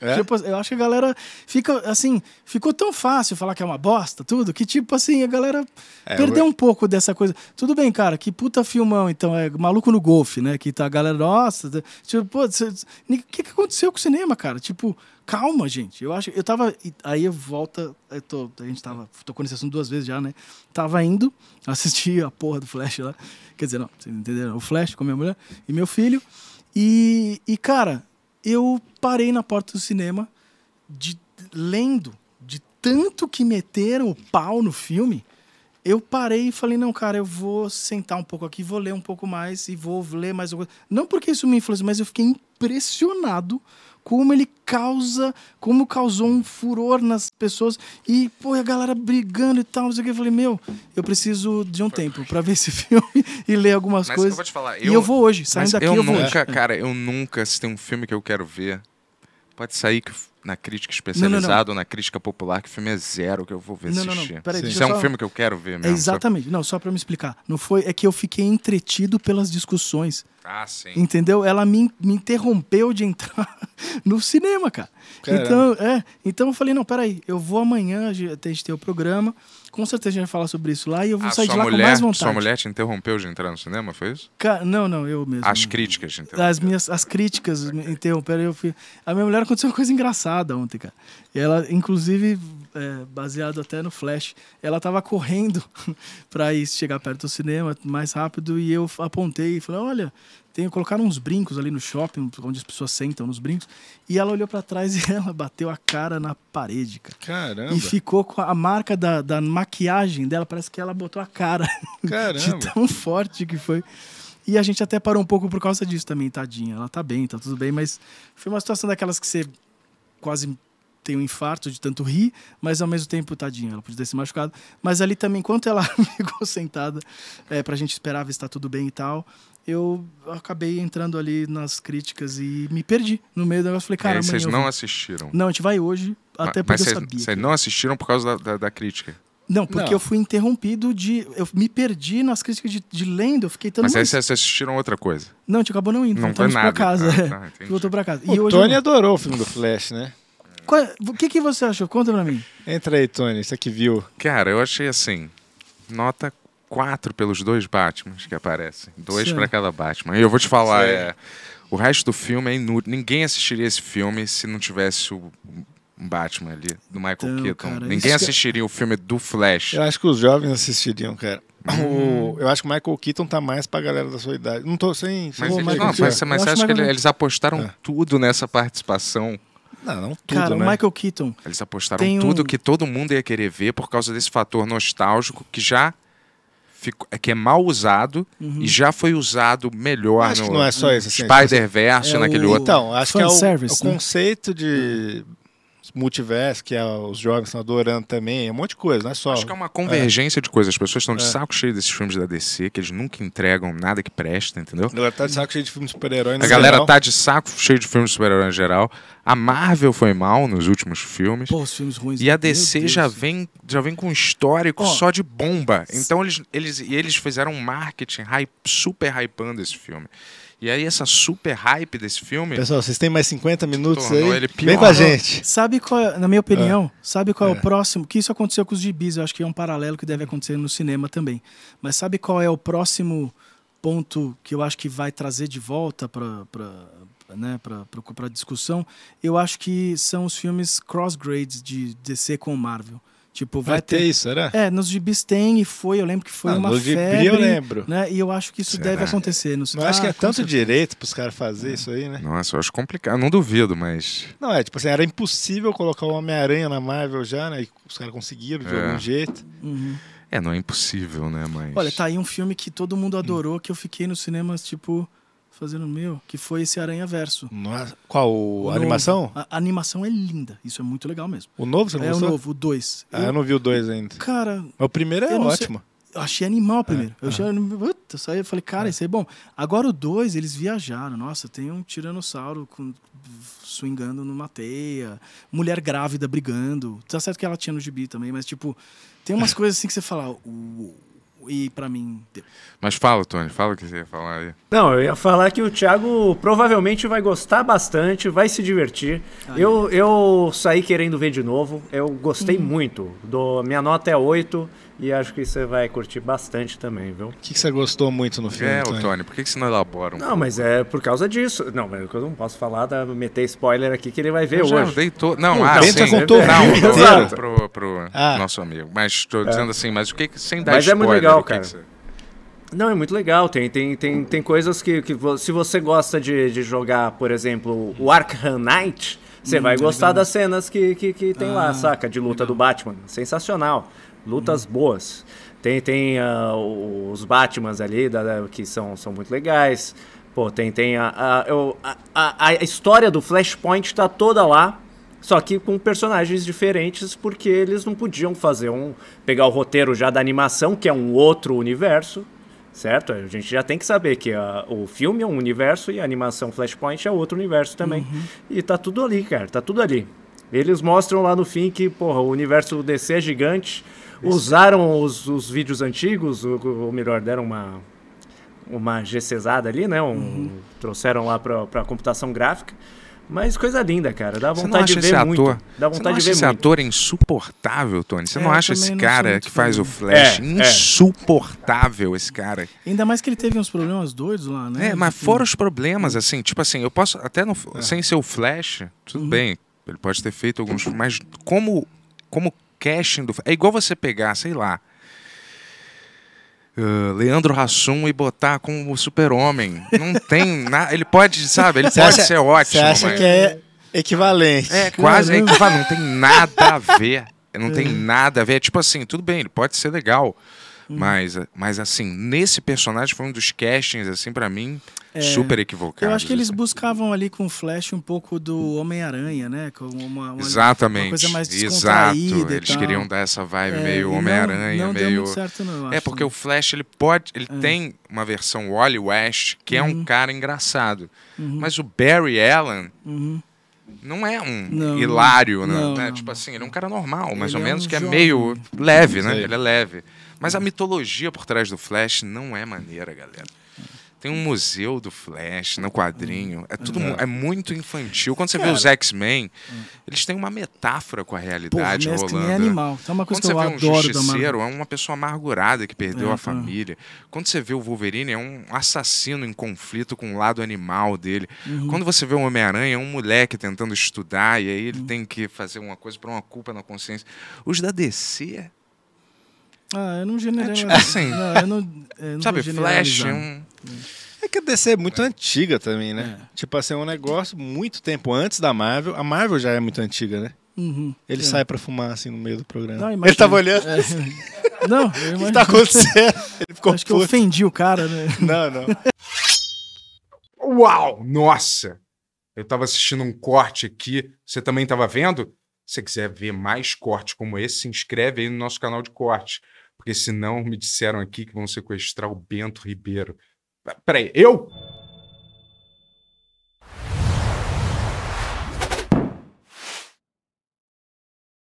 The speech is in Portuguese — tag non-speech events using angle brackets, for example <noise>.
É? Tipo, eu acho que a galera fica assim, ficou tão fácil falar que é uma bosta, tudo, que tipo assim, a galera é, perdeu um pouco dessa coisa. Tudo bem, cara, que puta filmão, então, é maluco no golfe, né? Que tá a galera, nossa, tipo, pô, o que, que aconteceu com o cinema, cara? Tipo, calma, gente. Eu acho, eu tava aí volta, eu tô, a gente tava tocou nesse assunto duas vezes já, né? Tava indo assistir a porra do Flash lá. Quer dizer, não, vocês entenderam? O Flash com minha mulher e meu filho. E, e cara, eu parei na porta do cinema de lendo de tanto que meteram o pau no filme eu parei e falei, não, cara, eu vou sentar um pouco aqui, vou ler um pouco mais e vou ler mais alguma coisa. Não porque isso me influenciou, mas eu fiquei impressionado como ele causa, como causou um furor nas pessoas e, pô, a galera brigando e tal, não sei o que. Eu falei, meu, eu preciso de um Foi tempo para ver esse <laughs> filme e ler algumas mas coisas. Eu vou te falar, eu... E eu vou hoje, saindo mas daqui eu, eu nunca, hoje. Cara, eu nunca, se tem um filme que eu quero ver, pode sair que na crítica especializada não, não, não. ou na crítica popular, que o filme é zero, que eu vou ver não, assistir. Não, Peraí, Isso é um filme que eu quero ver mesmo. É exatamente. Não, só para me explicar. Não foi, é que eu fiquei entretido pelas discussões. Ah, sim. Entendeu? Ela me, me interrompeu de entrar <laughs> no cinema, cara. Caramba. Então, é, então eu falei, não, peraí, eu vou amanhã, a gente tem o programa, com certeza a gente vai falar sobre isso lá e eu vou ah, sair de lá mulher, com mais vontade. Sua mulher te interrompeu de entrar no cinema, foi isso? Ca não, não, eu mesmo. As críticas te interromperam. As minhas as críticas me interromperam. Eu fui... A minha mulher aconteceu uma coisa engraçada ontem, cara. Ela, inclusive, é, baseado até no Flash. Ela estava correndo <laughs> para ir chegar perto do cinema mais rápido e eu apontei e falei: Olha, tem colocaram uns brincos ali no shopping, onde as pessoas sentam nos brincos. E ela olhou para trás <laughs> e ela bateu a cara na parede, cara. Caramba. E ficou com a marca da, da maquiagem dela, parece que ela botou a cara. <laughs> Caramba. De tão forte que foi. E a gente até parou um pouco por causa disso também, tadinha. Ela tá bem, tá tudo bem, mas foi uma situação daquelas que você quase tem um infarto de tanto rir, mas ao mesmo tempo, tadinha, ela podia ter se machucado. Mas ali também, enquanto ela <laughs> ficou sentada é, para a gente esperar ver se está tudo bem e tal, eu acabei entrando ali nas críticas e me perdi no meio do negócio. Falei, cara, é, vocês não vi... assistiram? Não, a gente vai hoje, mas, até porque mas cês, sabia. Vocês não assistiram por causa da, da, da crítica? Não, porque não. eu fui interrompido de. Eu me perdi nas críticas de, de eu fiquei tão. Mas aí vocês assistiram outra coisa. Não, a gente acabou não indo, não voltamos nada. pra casa. Ah, é. tá, voltou pra casa. O e Tony eu... adorou o filme do Flash, né? Qual, é, o que, que você achou? Conta pra mim. Entra aí, Tony, você que viu. Cara, eu achei assim, nota 4 pelos dois Batmans que aparecem. Dois para cada Batman. E eu vou te falar, é, o resto do filme é inútil. Ninguém assistiria esse filme se não tivesse o Batman ali, do Michael então, Keaton. Cara, Ninguém assistiria que... o filme do Flash. Eu acho que os jovens assistiriam, cara. Hum. O, eu acho que o Michael Keaton tá mais pra galera da sua idade. Não tô sem. sem mas, assim, você acha que, que ele, eles apostaram é. tudo nessa participação não, não tudo, Cara, né? o Michael Keaton. Eles apostaram tudo que todo mundo ia querer ver por causa desse fator nostálgico que já Fico, é, que é mal usado uhum. e já foi usado melhor acho no não é só isso, assim, Spider-Verse, é naquele o... outro. Então, acho que é o, service, o né? conceito de multiverso, que é, os jovens estão adorando também, é um monte de coisa, não é só. Acho que é uma convergência é. de coisas. As pessoas estão de é. saco cheio desses filmes da DC, que eles nunca entregam nada que presta, entendeu? A galera tá de saco cheio de filmes de super-herói A geral. tá de saco cheio de filmes de super-herói em geral. A Marvel foi mal nos últimos filmes. Pô, os filmes ruins. E a DC já vem, já vem com um histórico oh. só de bomba. Então eles, eles, e eles fizeram um marketing hype, super hypando esse filme. E aí essa super hype desse filme. Pessoal, vocês têm mais 50 minutos aí? Ele pior. Vem com a gente. Sabe qual, é, na minha opinião, é. sabe qual é. é. o próximo? Que isso aconteceu com os gibis, eu acho que é um paralelo que deve acontecer no cinema também. Mas sabe qual é o próximo ponto que eu acho que vai trazer de volta para né, para discussão, eu acho que são os filmes cross-grades de DC com Marvel. Tipo, vai, vai ter, ter, isso, será? É, nos gibis tem e foi, eu lembro que foi ah, uma nos febre. eu lembro. Né? E eu acho que isso será? deve acontecer. Nos... Não ah, acho que ah, é tanto certeza. direito para os caras fazer é. isso aí, né? Nossa, eu acho complicado, não duvido, mas... Não, é, tipo assim, era impossível colocar o Homem-Aranha na Marvel já, né? E os caras conseguiram de é. algum jeito. Uhum. É, não é impossível, né, mas... Olha, tá aí um filme que todo mundo adorou, que eu fiquei nos cinemas, tipo fazendo o meu, que foi esse Aranha Verso. Nossa. Qual? O animação? A, a, animação é linda. Isso é muito legal mesmo. O novo, você não É gostou? o novo, o 2. Ah, eu, não vi o 2 ainda. Cara. o primeiro é ótimo. Eu achei animal é, primeiro. É. Eu achei animal. Eu saí, eu falei, cara, é. isso aí é bom. Agora o 2, eles viajaram. Nossa, tem um tiranossauro com, swingando numa teia, mulher grávida brigando. Tá certo que ela tinha no gibi também, mas tipo, tem umas <laughs> coisas assim que você fala, uou e para mim Mas fala, Tony, fala o que você ia falar aí. Não, eu ia falar que o Thiago provavelmente vai gostar bastante, vai se divertir. eu, eu saí querendo ver de novo, eu gostei hum. muito. Do, minha nota é 8, e acho que você vai curtir bastante também, viu? O que, que você gostou muito no filme? É, Tony, Tony por que, que você não elabora um Não, pouco? mas é por causa disso. Não, mas é eu não posso falar, da, meter spoiler aqui que ele vai ver eu hoje. Já deitou. Então, ah, tá é tá não, não, ah, sim. Contou não, não, pro, pro ah. nosso amigo. Mas estou é. dizendo é. assim, mas o que, que sem dar mas spoiler? Mas é muito legal, cara. Você... Não, é muito legal. Tem, tem, tem, tem coisas que, que se você gosta de, de jogar, por exemplo, o Arkham Knight, você hum, vai gostar legal. das cenas que, que, que tem ah, lá, saca? De luta legal. do Batman. Sensacional. Lutas hum. boas. Tem, tem uh, os Batmans ali, da, que são, são muito legais. Pô, tem, tem a, a, a, a história do Flashpoint tá toda lá. Só que com personagens diferentes, porque eles não podiam fazer um. pegar o roteiro já da animação, que é um outro universo, certo? A gente já tem que saber que a, ah, o filme é um universo e a animação Flashpoint é outro universo também. Uhum. E tá tudo ali, cara, tá tudo ali. Eles mostram lá no fim que, porra, o universo DC é gigante, usaram os, os vídeos antigos, ou, ou melhor, deram uma, uma GCzada ali, né? Um, uhum. Trouxeram lá para computação gráfica. Mas coisa linda, cara. Dá vontade de ver ator, muito. Dá vontade de ver esse muito. ator insuportável, Tony? Você é, não acha esse cara que faz o Flash é, é. insuportável, é. esse cara? Ainda mais que ele teve uns problemas doidos lá, né? É, mas fora os problemas, assim, tipo assim, eu posso até no, é. sem ser o Flash, tudo uhum. bem. Ele pode ter feito alguns, mas como como caching do. É igual você pegar, sei lá. Uh, Leandro Hassum e botar como super-homem. Não tem nada. Ele pode, sabe? Ele <laughs> cê pode acha, ser ótimo. Você acha mas... que é equivalente? É, quase é equivalente. Não tem nada a ver. Não é. tem nada a ver. É tipo assim, tudo bem, ele pode ser legal. Uhum. Mas, mas assim, nesse personagem foi um dos castings, assim, para mim. É, super equivocado. Eu acho que eles né? buscavam ali com o Flash um pouco do Homem-Aranha, né? Com uma, uma, Exatamente. Uma coisa mais descontraída Exato. Eles queriam dar essa vibe é, meio Homem-Aranha, meio. Certo, não, é porque né? o Flash ele pode, ele é. tem uma versão Wally West que uhum. é um uhum. cara engraçado, uhum. mas o Barry Allen. Uhum. Não é um não, hilário, né? não, é, não, né? Tipo assim, ele é um cara normal, mais ele ou é menos, um que é jovem. é meio leve, né? Ele é leve. Mas a mitologia por trás do Flash não é maneira, galera. Tem um museu do Flash no quadrinho. Hum. É tudo é. é muito infantil. Quando você Cara. vê é. os X-Men, hum. eles têm uma metáfora com a realidade Pô, é rolando. é animal. É uma coisa Quando que eu você vê um adoro justiceiro, é uma pessoa amargurada que perdeu é, a tá. família. Quando você vê o Wolverine, é um assassino em conflito com o lado animal dele. Uhum. Quando você vê o Homem-Aranha, é um moleque tentando estudar e aí ele uhum. tem que fazer uma coisa para uma culpa na consciência. Os da DC ah, eu não generalizo. É tipo assim. Não, eu não, eu não Sabe, Flash é um, é que a DC é muito é. antiga também, né? É. Tipo assim, é um negócio muito tempo antes da Marvel. A Marvel já é muito antiga, né? Uhum, ele é. sai pra fumar assim no meio do programa. Não, ele tava olhando. É. Não, <laughs> o que tá acontecendo? Ele ficou Acho puto. que eu ofendi o cara, né? <laughs> Não, não. Uau! Nossa! Eu tava assistindo um corte aqui. Você também tava vendo? Se você quiser ver mais cortes como esse, se inscreve aí no nosso canal de cortes. Porque senão me disseram aqui que vão sequestrar o Bento Ribeiro. Peraí, eu?